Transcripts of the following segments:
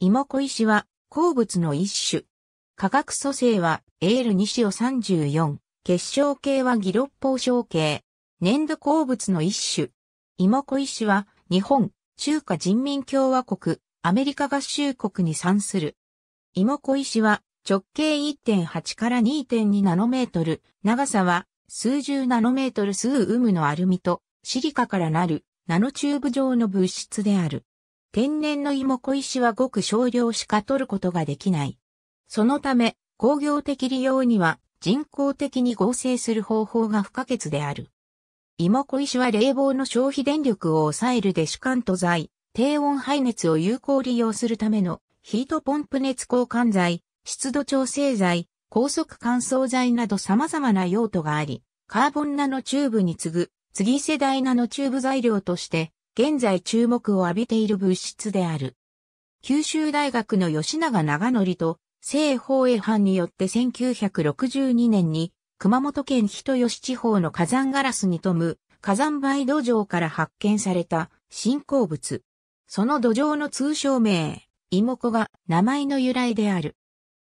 芋小石は鉱物の一種。化学組成はエール西三34、結晶系はギロッポー小系。粘土鉱物の一種。芋小石は日本、中華人民共和国、アメリカ合衆国に産する。芋小石は直径1.8から2.2ナノメートル、長さは数十ナノメートル数有無のアルミとシリカからなるナノチューブ状の物質である。天然の芋小石はごく少量しか取ることができない。そのため、工業的利用には人工的に合成する方法が不可欠である。芋小石は冷房の消費電力を抑えるデシカント剤、低温排熱を有効利用するためのヒートポンプ熱交換剤、湿度調整剤、高速乾燥剤など様々な用途があり、カーボンナノチューブに次ぐ次世代ナノチューブ材料として現在注目を浴びている物質である。九州大学の吉永長則と、西方衛藩によって1962年に、熊本県人吉地方の火山ガラスに富む火山灰土壌から発見された新鉱物。その土壌の通称名、芋子が名前の由来である。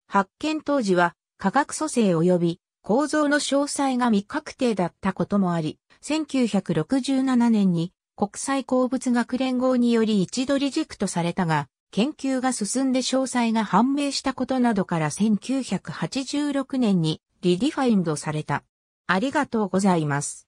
発見当時は化学組成及び構造の詳細が未確定だったこともあり、1967年に国際鉱物学連合により一度リジェクトされたが、研究が進んで詳細が判明したことなどから1986年にリディファインドされた。ありがとうございます。